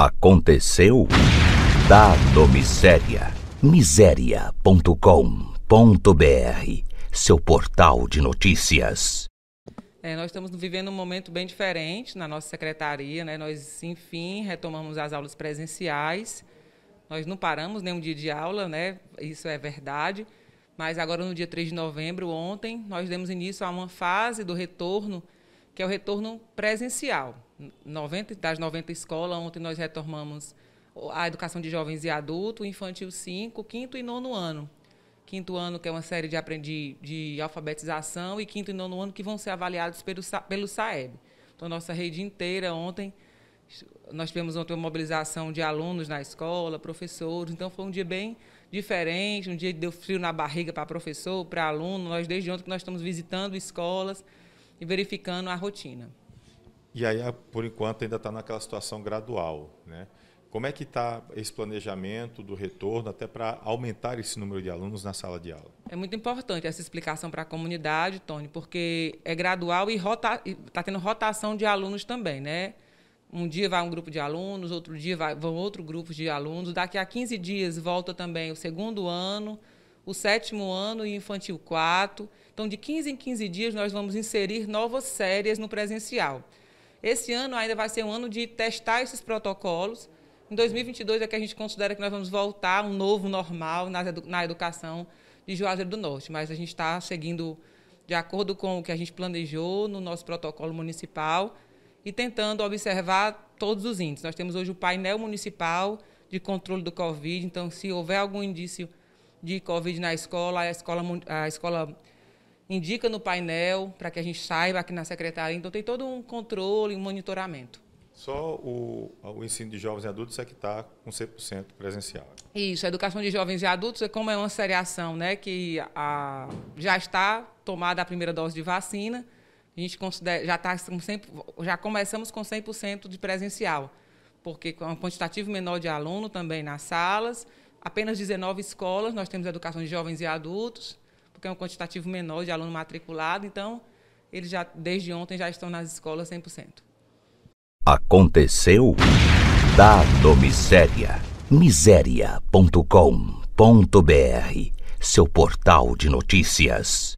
Aconteceu da Domisséria. Miséria.com.br Seu portal de notícias. É, nós estamos vivendo um momento bem diferente na nossa secretaria. Né? Nós, enfim, retomamos as aulas presenciais. Nós não paramos nenhum dia de aula, né? isso é verdade. Mas agora, no dia 3 de novembro, ontem, nós demos início a uma fase do retorno, que é o retorno presencial. 90, das 90 escolas, ontem nós retomamos a educação de jovens e adultos, infantil 5, quinto e nono ano. Quinto ano, que é uma série de aprendi de alfabetização, e quinto e nono ano, que vão ser avaliados pelo, pelo SAEB. Então, nossa rede inteira ontem, nós tivemos ontem uma mobilização de alunos na escola, professores, então foi um dia bem diferente, um dia deu frio na barriga para professor, para aluno, nós desde ontem que nós estamos visitando escolas e verificando a rotina. E aí, por enquanto, ainda está naquela situação gradual. Né? Como é que está esse planejamento do retorno até para aumentar esse número de alunos na sala de aula? É muito importante essa explicação para a comunidade, Tony, porque é gradual e está tendo rotação de alunos também, né? Um dia vai um grupo de alunos, outro dia vai... vão outro grupo de alunos. Daqui a 15 dias volta também o segundo ano, o sétimo ano e infantil 4. Então, de 15 em 15 dias, nós vamos inserir novas séries no presencial. Esse ano ainda vai ser um ano de testar esses protocolos. Em 2022 é que a gente considera que nós vamos voltar a um novo normal na, na educação de Juazeiro do Norte, mas a gente está seguindo de acordo com o que a gente planejou no nosso protocolo municipal e tentando observar todos os índices. Nós temos hoje o painel municipal de controle do Covid, então se houver algum indício de Covid na escola, a escola, a escola indica no painel para que a gente saiba aqui na secretaria. Então tem todo um controle, um monitoramento. Só o, o ensino de jovens e adultos é que está com 100% presencial. Isso, a educação de jovens e adultos, é como é uma seriação, né, que a, já está tomada a primeira dose de vacina, a gente já, tá, já começamos com 100% de presencial, porque com um quantitativo menor de aluno também nas salas, apenas 19 escolas, nós temos educação de jovens e adultos, porque é um quantitativo menor de aluno matriculado, então eles já desde ontem já estão nas escolas 100%. Aconteceu da Domiséria. miséria.com.br, seu portal de notícias.